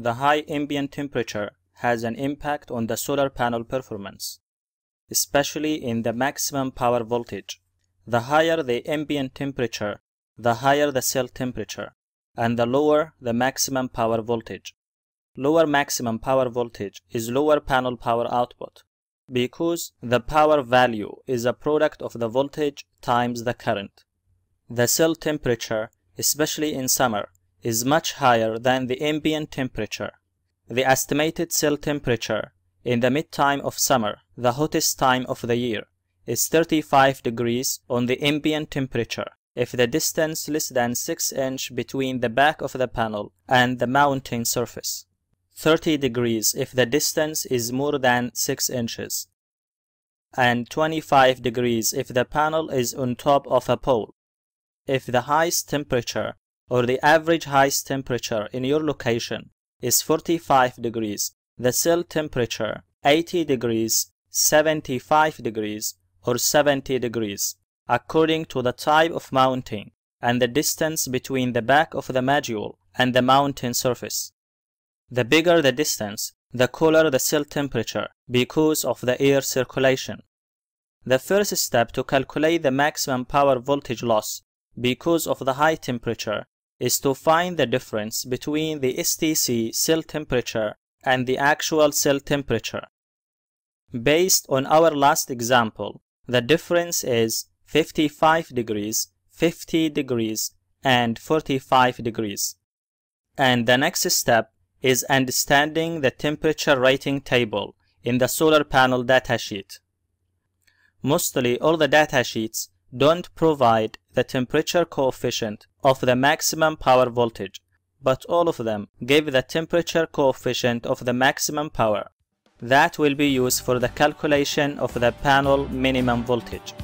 The high ambient temperature has an impact on the solar panel performance, especially in the maximum power voltage. The higher the ambient temperature, the higher the cell temperature, and the lower the maximum power voltage. Lower maximum power voltage is lower panel power output because the power value is a product of the voltage times the current. The cell temperature, especially in summer, is much higher than the ambient temperature. The estimated cell temperature in the midtime of summer, the hottest time of the year, is 35 degrees on the ambient temperature if the distance less than 6 inch between the back of the panel and the mounting surface. 30 degrees if the distance is more than 6 inches and 25 degrees if the panel is on top of a pole. If the highest temperature or the average highest temperature in your location is 45 degrees, the cell temperature 80 degrees, 75 degrees, or 70 degrees, according to the type of mounting and the distance between the back of the module and the mountain surface. The bigger the distance, the cooler the cell temperature because of the air circulation. The first step to calculate the maximum power voltage loss because of the high temperature is to find the difference between the STC cell temperature and the actual cell temperature. Based on our last example, the difference is 55 degrees, 50 degrees, and 45 degrees. And the next step is understanding the temperature rating table in the solar panel datasheet. Mostly all the datasheets don't provide the temperature coefficient of the maximum power voltage, but all of them give the temperature coefficient of the maximum power. That will be used for the calculation of the panel minimum voltage.